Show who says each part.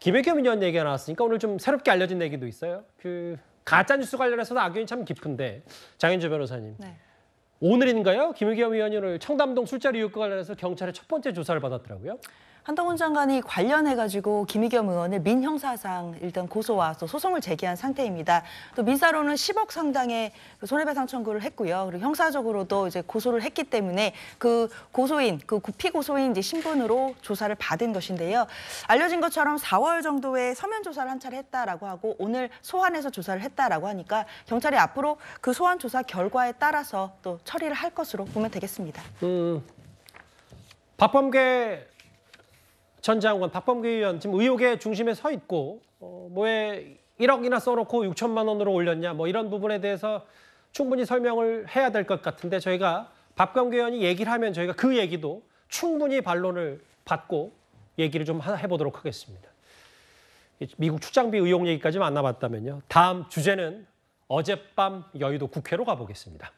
Speaker 1: 김혜겸 의원 얘기가 나왔으니까 오늘 좀 새롭게 알려진 얘기도 있어요. 그 가짜 뉴스 관련해서도 악연이 참 깊은데 장인주 변호사님. 네. 오늘인가요? 김의겸 의원을 님 청담동 술자리 의혹과 관련해서 경찰에첫 번째 조사를 받았더라고요.
Speaker 2: 한동훈 장관이 관련해가지고 김의겸 의원을 민형사상 일단 고소와 또 소송을 제기한 상태입니다. 또 민사로는 10억 상당의 손해배상 청구를 했고요. 그리고 형사적으로도 이제 고소를 했기 때문에 그 고소인, 그 피고소인 이제 신분으로 조사를 받은 것인데요. 알려진 것처럼 4월 정도에 서면 조사를 한 차례 했다라고 하고 오늘 소환해서 조사를 했다라고 하니까 경찰이 앞으로 그 소환 조사 결과에 따라서 또 처리를 할 것으로 보면 되겠습니다.
Speaker 1: 음, 박범계 전 장관 박범계 의원 지금 의혹의 중심에 서 있고 어, 뭐에 1억이나 써놓고 6천만 원으로 올렸냐 뭐 이런 부분에 대해서 충분히 설명을 해야 될 것 같은데 저희가 박범계 의원이 얘기를 하면 저희가 그 얘기도 충분히 반론을 받고 얘기를 좀 해보도록 하겠습니다. 미국 추장비 의혹 얘기까지 만나봤다면요. 다음 주제는 어젯밤 여의도 국회로 가보겠습니다.